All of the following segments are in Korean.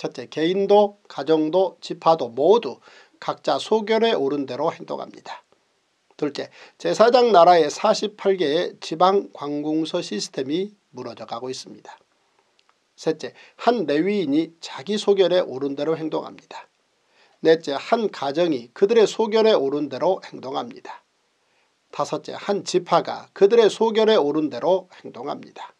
첫째 개인도 가정도 지파도 모두 각자 소견에 오른 대로 행동합니다. 둘째 제사장 나라의 48개의 지방 관공서 시스템이 무너져가고 있습니다. 셋째 한 레위인이 자기 소견에 오른 대로 행동합니다. 넷째 한 가정이 그들의 소견에 오른 대로 행동합니다. 다섯째 한 지파가 그들의 소견에 오른 대로 행동합니다.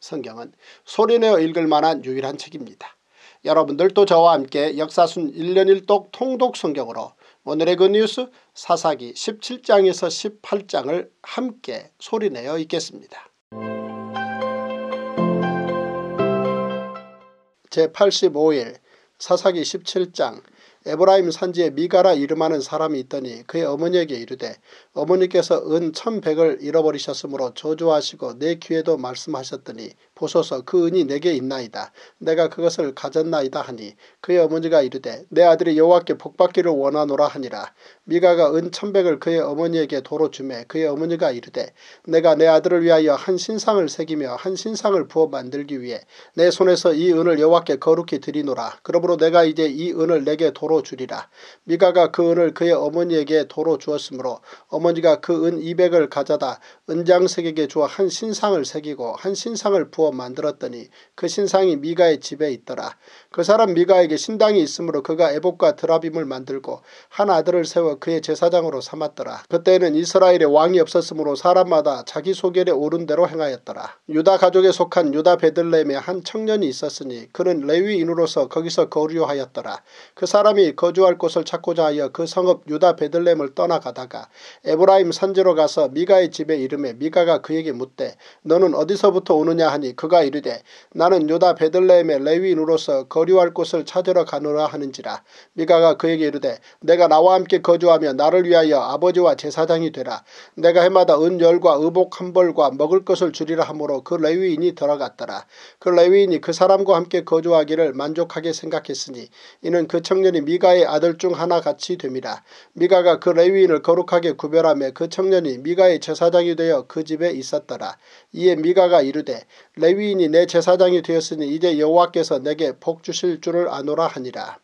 성경은 소리내어 읽을 만한 유일한 책입니다. 여러분들도 저와 함께 역사순 1년 1독 통독 성경으로 오늘의 그 뉴스 사사기 17장에서 18장을 함께 소리내어 읽겠습니다. 제85일 사사기 17장 에브라임 산지에 미가라 이름하는 사람이 있더니 그의 어머니에게 이르되 어머니께서 은 천백을 잃어버리셨으므로 저주하시고 내 귀에도 말씀하셨더니 보소서 그 은이 내게 있나이다. 내가 그것을 가졌나이다 하니 그의 어머니가 이르되 내 아들이 여호와께 복받기를 원하노라 하니라. 미가가 은 천백을 그의 어머니에게 도로 주매 그의 어머니가 이르되 내가 내 아들을 위하여 한 신상을 새기며 한 신상을 부어 만들기 위해 내 손에서 이 은을 여호와께 거룩히 드리노라. 그러므로 내가 이제 이 은을 내게 도로 주리라. 미가가 그 은을 그의 어머니에게 도로 주었으므로 어머니가 그 은 이백을 가져다 은장색에게 주어 한 신상을 새기고 한 신상을 부어 만들었더니 그 신상이 미가의 집에 있더라. 그 사람 미가에게 신당이 있으므로 그가 애복과 드라빔을 만들고 한 아들을 세워 그의 제사장으로 삼았더라. 그때는 이스라엘에 왕이 없었으므로 사람마다 자기 소견에 오른 대로 행하였더라. 유다 가족에 속한 유다 베들렘에 한 청년이 있었으니 그는 레위인으로서 거기서 거류하였더라. 그 사람이 거주할 곳을 찾고자 하여 그 성읍 유다 베들렘을 떠나가다가 에브라임 산지로 가서 미가의 집에 이름에 미가가 그에게 묻되 너는 어디서부터 오느냐 하니 그가 이르되 나는 유다 베들레헴의 레위인으로서 거류할 곳을 찾으러 가느라 하는지라 미가가 그에게 이르되 내가 나와 함께 거주 기도하며 나를 위하여 아버지와 제사장이 되라. 내가 해마다 은 열과 의복 한 벌과 먹을 것을 주리라 하므로 그 레위인이 들어갔더라. 그 레위인이 그 사람과 함께 거주하기를 만족하게 생각했으니 이는 그 청년이 미가의 아들 중 하나같이 됨이라. 미가가 그 레위인을 거룩하게 구별하며 그 청년이 미가의 제사장이 되어 그 집에 있었더라. 이에 미가가 이르되 레위인이 내 제사장이 되었으니 이제 여호와께서 내게 복 주실 줄을 아노라 하니라.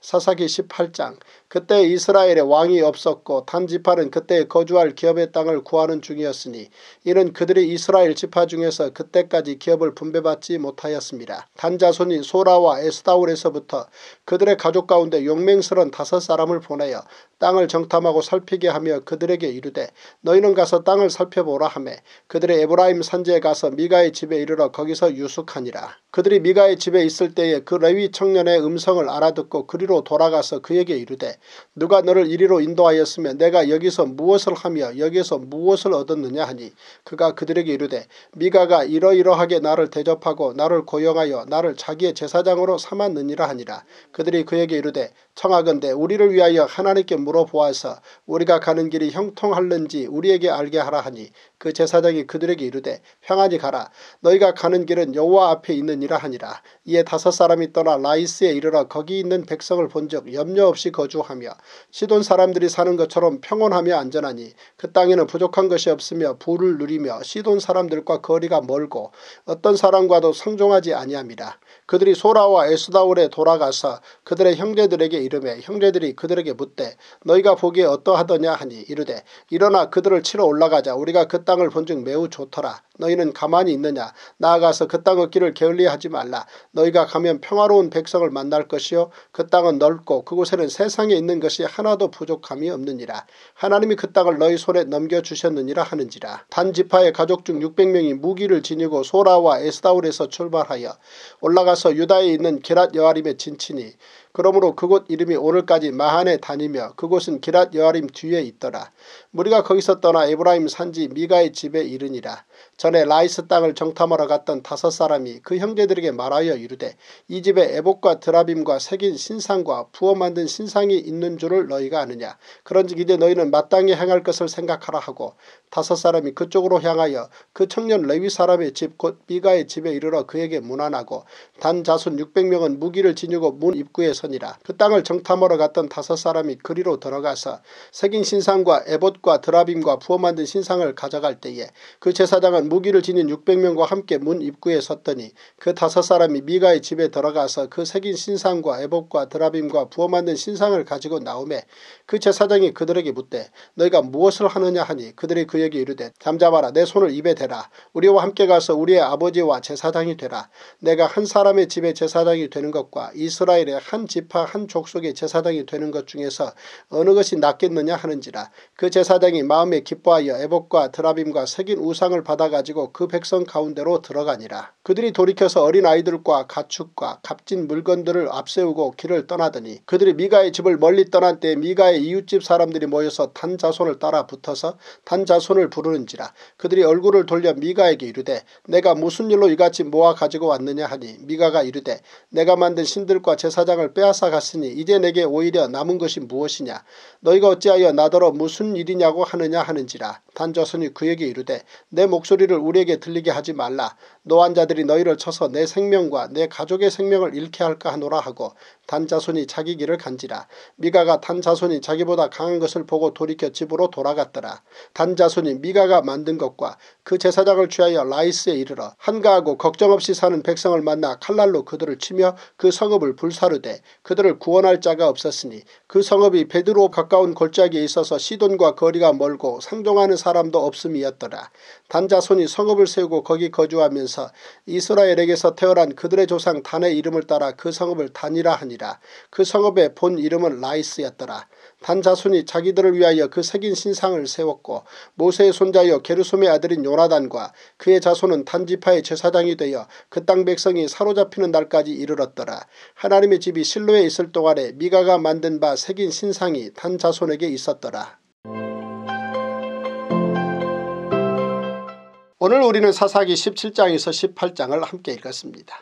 사사기 18장 그때 이스라엘의 왕이 없었고 탐지파는 그때 거주할 기업의 땅을 구하는 중이었으니 이는 그들이 이스라엘 지파 중에서 그때까지 기업을 분배받지 못하였습니다. 단자손이 소라와 에스다울에서부터 그들의 가족 가운데 용맹스런 다섯 사람을 보내어 땅을 정탐하고 살피게 하며 그들에게 이르되 너희는 가서 땅을 살펴보라 하매 그들의 에브라임 산지에 가서 미가의 집에 이르러 거기서 유숙하니라. 그들이 미가의 집에 있을 때에 그 레위 청년의 음성을 알아듣고 그리 이리로 돌아가서 그에게 이르되 누가 너를 이리로 인도하였으며 내가 여기서 무엇을 하며 여기서 무엇을 얻었느냐 하니 그가 그들에게 이르되 미가가 이러이러하게 나를 대접하고 나를 고용하여 나를 자기의 제사장으로 삼았느니라 하니라 그들이 그에게 이르되 청하건대 우리를 위하여 하나님께 물어보아서 우리가 가는 길이 형통할는지 우리에게 알게 하라 하니 그 제사장이 그들에게 이르되 평안히 가라 너희가 가는 길은 여호와 앞에 있느니라 하니라 이에 다섯 사람이 떠나 라이스에 이르러 거기 있는 백성을 본즉 염려 없이 거주하며 시돈 사람들이 사는 것처럼 평온하며 안전하니 그 땅에는 부족한 것이 없으며 부를 누리며 시돈 사람들과 거리가 멀고 어떤 사람과도 상종하지 아니함이라 그들이 소라와 에스다울에 돌아가서 그들의 형제들에게 이름해 형제들이 그들에게 묻되 너희가 보기에 어떠하더냐 하니 이르되 일어나 그들을 치러 올라가자 우리가 그 땅을 본즉 매우 좋더라 너희는 가만히 있느냐 나아가서 그땅 얻기를 게을리하지 말라 너희가 가면 평화로운 백성을 만날 것이요 그 땅은 넓고 그곳에는 세상에 있는 것이 하나도 부족함이 없느니라 하나님이 그 땅을 너희 손에 넘겨주셨느니라 하는지라 단 지파의 가족 중 600명이 무기를 지니고 소라와 에스다울에서 출발하여 올라가 가서 유다에 있는 게랏 여아림에 진치니 그러므로 그곳 이름이 오늘까지 마한에 다니며 그곳은 기랏 여아림 뒤에 있더라. 우리가 거기서 떠나 에브라임 산지 미가의 집에 이르니라. 전에 라이스 땅을 정탐하러 갔던 다섯 사람이 그 형제들에게 말하여 이르되 이 집에 에복과 드라빔과 새긴 신상과 부어 만든 신상이 있는 줄을 너희가 아느냐. 그런즉 이제 너희는 마땅히 행할 것을 생각하라 하고 다섯 사람이 그쪽으로 향하여 그 청년 레위 사람의 집 곧 미가의 집에 이르러 그에게 문안하고 단 자손 600명은 무기를 지니고 문 입구에 서 같으니라. 그 땅을 정탐하러 갔던 다섯 사람이 그리로 들어가서 새긴 신상과 에봇과 드라빔과 부어 만든 신상을 가져갈 때에 그 제사장은 무기를 지닌 600명과 함께 문 입구에 섰더니 그 다섯 사람이 미가의 집에 들어가서 그 새긴 신상과 에봇과 드라빔과 부어 만든 신상을 가지고 나오매 그 제사장이 그들에게 묻되 너희가 무엇을 하느냐 하니 그들이 그에게 이르되 잠잠하라 내 손을 입에 대라 우리와 함께 가서 우리의 아버지와 제사장이 되라 내가 한 사람의 집에 제사장이 되는 것과 이스라엘의 한 지파 한 족속의 제사장이 되는 것 중에서 어느 것이 낫겠느냐 하는지라 그 제사장이 마음에 기뻐하여 에복과 드라빔과 새긴 우상을 받아가지고 그 백성 가운데로 들어가니라. 그들이 돌이켜서 어린 아이들과 가축과 값진 물건들을 앞세우고 길을 떠나더니 그들이 미가의 집을 멀리 떠난 때 미가의 이웃집 사람들이 모여서 단자손을 따라 붙어서 단자손을 부르는지라 그들이 얼굴을 돌려 미가에게 이르되 내가 무슨 일로 이같이 모아 가지고 왔느냐 하니 미가가 이르되 내가 만든 신들과 제사장을 빼앗아 갔으니 이제 내게 오히려 남은 것이 무엇이냐 너희가 어찌하여 나더러 무슨 일이냐고 하느냐 하는지라 단저선이 그에게 이르되 내 목소리를 우리에게 들리게 하지 말라 노한 자들이 너희를 쳐서 내 생명과 내 가족의 생명을 잃게 할까 하노라 하고 단 자손이 자기 길을 간지라. 미가가 단 자손이 자기보다 강한 것을 보고 돌이켜 집으로 돌아갔더라. 단 자손이 미가가 만든 것과 그 제사장을 취하여 라이스에 이르러 한가하고 걱정 없이 사는 백성을 만나 칼날로 그들을 치며 그 성읍을 불사르되 그들을 구원할 자가 없었으니 그 성읍이 베드로 가까운 골짜기에 있어서 시돈과 거리가 멀고 상종하는 사람도 없음이었더라. 단 자손이 성읍을 세우고 거기 거주하면서 하사 이스라엘에게서 태어난 그들의 조상 단의 이름을 따라 그 성읍을 단이라 하니라. 그 성읍의 본 이름은 라이스였더라. 단 자손이 자기들을 위하여 그 새긴 신상을 세웠고 모세의 손자여 게르솜의 아들인 요나단과 그의 자손은 단지파의 제사장이 되어 그 땅 백성이 사로잡히는 날까지 이르렀더라. 하나님의 집이 실로에 있을 동안에 미가가 만든 바 새긴 신상이 단 자손에게 있었더라. 오늘 우리는 사사기 17장에서 18장을 함께 읽었습니다.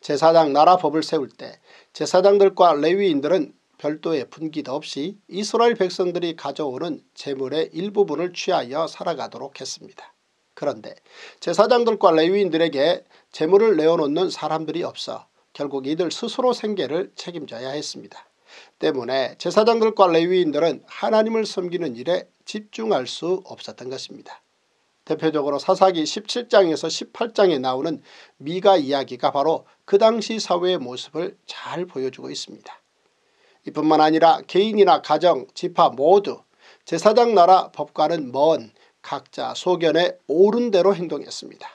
제사장 나라법을 세울 때 제사장들과 레위인들은 별도의 분기도 없이 이스라엘 백성들이 가져오는 재물의 일부분을 취하여 살아가도록 했습니다. 그런데 제사장들과 레위인들에게 재물을 내어놓는 사람들이 없어 결국 이들 스스로 생계를 책임져야 했습니다. 때문에 제사장들과 레위인들은 하나님을 섬기는 일에 집중할 수 없었던 것입니다. 대표적으로 사사기 17장에서 18장에 나오는 미가 이야기가 바로 그 당시 사회의 모습을 잘 보여주고 있습니다. 이뿐만 아니라 개인이나 가정, 지파 모두 제사장 나라 법과는 먼 각자 소견에 옳은 대로 행동했습니다.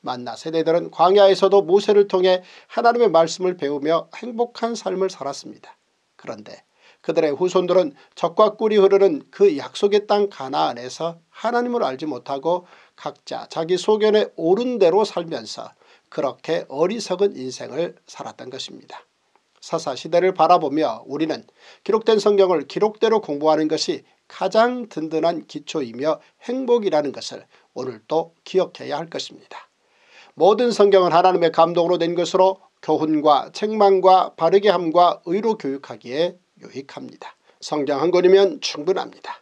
만나 세대들은 광야에서도 모세를 통해 하나님의 말씀을 배우며 행복한 삶을 살았습니다. 그런데 그들의 후손들은 적과 꿀이 흐르는 그 약속의 땅 가나안에서 하나님을 알지 못하고 각자 자기 소견에 옳은 대로 살면서 그렇게 어리석은 인생을 살았던 것입니다. 사사시대를 바라보며 우리는 기록된 성경을 기록대로 공부하는 것이 가장 든든한 기초이며 행복이라는 것을 오늘도 기억해야 할 것입니다. 모든 성경은 하나님의 감동으로 된 것으로 교훈과 책망과 바르게함과 의로 교육하기에 유익합니다. 성경 한 권이면 충분합니다.